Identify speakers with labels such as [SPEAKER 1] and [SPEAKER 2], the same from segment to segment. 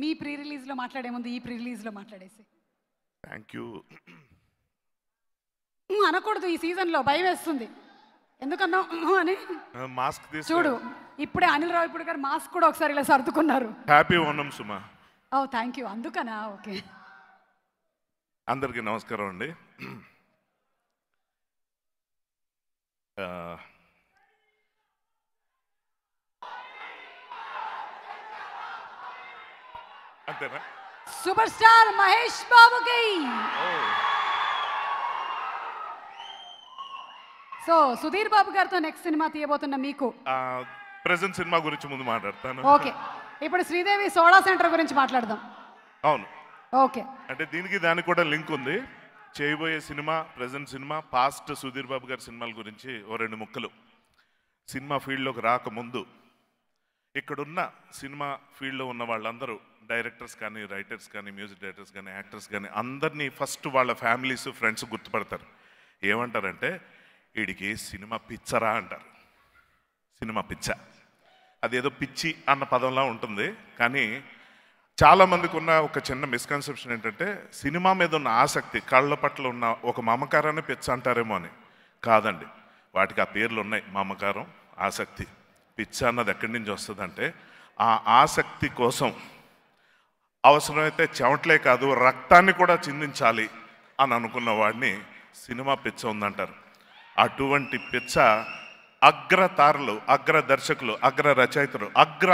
[SPEAKER 1] మీ pre రిలీజ్లో మాట్లాడే ముందు ఈ ప్రీ రిలీజ్లో మాట్లాడేసి థ్యాంక్ యూ అనకూడదు ఈ సీజన్లో భయం వేస్తుంది ఎందుకన్నా అని
[SPEAKER 2] మాస్క్ చూడు
[SPEAKER 1] ఇప్పుడే అనిల్ రావు ఇప్పుడు గారు మాస్క్ కూడా ఒకసారి ఇలా సర్దుకున్నారు
[SPEAKER 2] హ్యాపీ ఓనం సుమా
[SPEAKER 1] ఓ థ్యాంక్ యూ అందుకనా ఓకే
[SPEAKER 2] అందరికీ నమస్కారం అండి అంతేనా
[SPEAKER 1] సూపర్ స్టార్ మహేష్ బాబుకి సో సుధీర్ బాబు గారితో నెక్స్ట్ సినిమా తీయబోతున్న మీకు
[SPEAKER 2] ప్రెసెంట్ సినిమా గురించి ముందు మాట్లాడతాను ఓకే
[SPEAKER 1] ఇప్పుడు శ్రీదేవి సోడా సెంటర్ గురించి మాట్లాడదాం అవును ఓకే
[SPEAKER 2] అంటే దీనికి దానికి కూడా లింక్ ఉంది చేయబోయే cinema present cinema past Sudheer Babu గారి సినిమాల గురించి ఓ రెండు ముక్కలు సినిమా ఫీల్డ్లోకి రాకముందు ఇక్కడున్న సినిమా ఫీల్డ్లో ఉన్న వాళ్ళందరూ డైరెక్టర్స్ కానీ రైటర్స్ కానీ మ్యూజిక్ డైరెక్టర్స్ కానీ యాక్టర్స్ కానీ అందరినీ ఫస్ట్ వాళ్ళ ఫ్యామిలీస్ ఫ్రెండ్స్ గుర్తుపడతారు ఏమంటారంటే వీడికి సినిమా పిచ్చరా అంటారు సినిమా పిచ్చ అదేదో పిచ్చి అన్న పదంలా ఉంటుంది కానీ చాలామందికి ఉన్న ఒక చిన్న మిస్కన్సెప్షన్ ఏంటంటే సినిమా మీద ఉన్న ఆసక్తి కళ్ళ పట్ల ఉన్న ఒక మమకారాన్ని పిచ్చ అంటారేమో అని కాదండి వాటికి ఆ పేర్లు ఉన్నాయి మమకారం ఆసక్తి పిచ్చ అన్నది ఎక్కడి నుంచి వస్తుందంటే ఆ ఆసక్తి కోసం అవసరమైతే చెమటలే కాదు రక్తాన్ని కూడా చిందించాలి అని అనుకున్న వాడిని సినిమా పిచ్చ ఉందంటారు అటువంటి పిచ్చ అగ్రతారులు అగ్ర దర్శకులు అగ్ర రచయితలు అగ్ర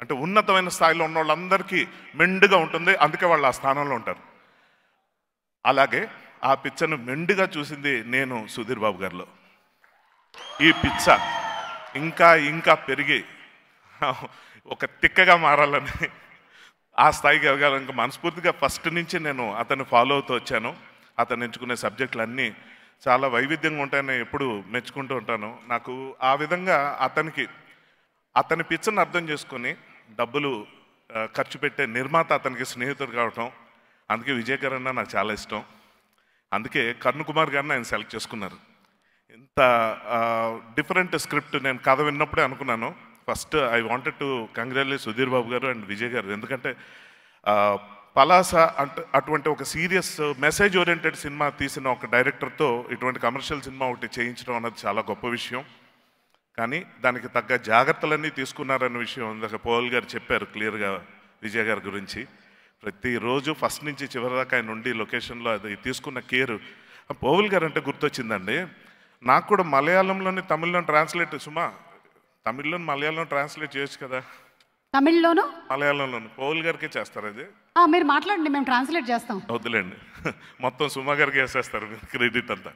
[SPEAKER 2] అంటే ఉన్నతమైన స్థాయిలో ఉన్న వాళ్ళందరికీ మెండుగా ఉంటుంది అందుకే వాళ్ళు ఆ స్థానంలో ఉంటారు అలాగే ఆ పిచ్చను మెండుగా చూసింది నేను సుధీర్ బాబు గారిలో ఈ పిచ్చ ఇంకా ఇంకా పెరిగి ఒక తిక్కగా మారాలని ఆ స్థాయికి ఎదగాలని మనస్ఫూర్తిగా ఫస్ట్ నుంచి నేను అతన్ని ఫాలో అవుతూ వచ్చాను అతను ఎంచుకునే సబ్జెక్టులన్నీ చాలా వైవిధ్యంగా ఉంటాయని ఎప్పుడు మెచ్చుకుంటూ ఉంటాను నాకు ఆ విధంగా అతనికి అతని పిచ్చని అర్థం చేసుకొని డబ్బులు ఖర్చు పెట్టే నిర్మాత అతనికి స్నేహితుడు కావటం అందుకే విజయకరణ నాకు చాలా ఇష్టం అందుకే కర్ణకుమార్ గారిని ఆయన సెలెక్ట్ చేసుకున్నారు ఇంత డిఫరెంట్ స్క్రిప్ట్ నేను కథ విన్నప్పుడే అనుకున్నాను first I wanted to congratulate Sudheer Babu garu and Vijay గారు ఎందుకంటే పలాస అంట అటువంటి ఒక సీరియస్ మెసేజ్ ఓరియంటెడ్ సినిమా తీసిన ఒక డైరెక్టర్తో ఇటువంటి కమర్షియల్ సినిమా ఒకటి చేయించడం అన్నది చాలా గొప్ప విషయం కానీ దానికి తగ్గ జాగ్రత్తలన్నీ తీసుకున్నారనే విషయం ఇందాక పోల్ గారు చెప్పారు క్లియర్గా విజయ్ గారి గురించి ప్రతిరోజు ఫస్ట్ నుంచి చివరి దాకా ఆయన ఉండి లొకేషన్లో అది తీసుకున్న కేర్ పోవుల్ గారు అంటే గుర్తొచ్చిందండి నాకు కూడా మలయాళంలోని తమిళ్లో ట్రాన్స్లేట్ సుమా తమిళ్లో మలయాళం ట్రాన్స్లేట్ చేయొచ్చు కదా తమిళ్లోను మలయాళంలోను పౌల్ గారికి చేస్తారు అది
[SPEAKER 1] మీరు మాట్లాడండి మేము ట్రాన్స్లేట్ చేస్తాం
[SPEAKER 2] వద్దులేండి మొత్తం సుమా గారికి వేసేస్తారు మీరు క్రెడిట్ అంతా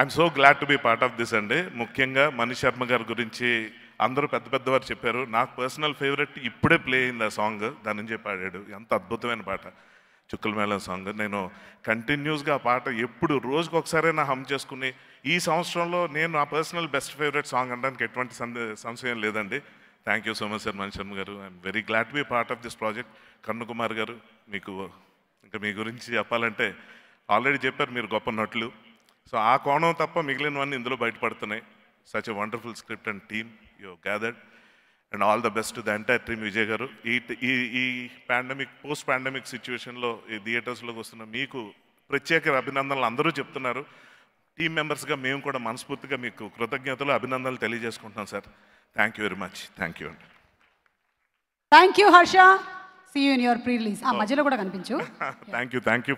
[SPEAKER 2] I'm so glad to be part of this అండి ముఖ్యంగా మణి శర్మ గారి గురించి అందరూ పెద్ద పెద్దవారు చెప్పారు నాకు పర్సనల్ ఫేవరెట్ ఇప్పుడే ప్లే అయింది ఆ సాంగ్ ధనంజయ్ పాడాడు ఎంత అద్భుతమైన పాట చుక్కల మేళం సాంగ్ నేను కంటిన్యూస్గా ఆ పాట ఎప్పుడు రోజుకొకసారైనా హమ్ చేసుకుని ఈ సంవత్సరంలో నేను నా పర్సనల్ బెస్ట్ ఫేవరెట్ సాంగ్ అనడానికి ఎటువంటి సంశయం లేదండి thank you so much sir Manisharma garu I'm very glad be part of this project Kannukumar garu మీకు ఇంకా మీ గురించి చెప్పాలంటే ఆల్రెడీ చెప్పారు మీరు గొప్ప నటులు సో ఆ కోణం తప్ప మిగిలినవన్నీ ఇందులో బయటపడుతున్నాయి such a wonderful script and team you gathered and all the best the entire team Vijay garu ఈ ఈ ఈ పాండమిక్ పోస్ట్ పాండమిక్ సిచ్యువేషన్లో ఈ థియేటర్స్లోకి వస్తున్న మీకు ప్రత్యేక అభినందనలు అందరూ చెప్తున్నారు టీం మెంబర్స్గా మేము కూడా మనస్ఫూర్తిగా మీకు కృతజ్ఞతలు అభినందనలు తెలియజేసుకుంటున్నాం sir thank you very much thank you అండి
[SPEAKER 1] thank you Harsha see you in your pre release ఆ oh. మధ్యలో కూడా కనిపించు
[SPEAKER 2] థ్యాంక్ యూ థ్యాంక్ యూ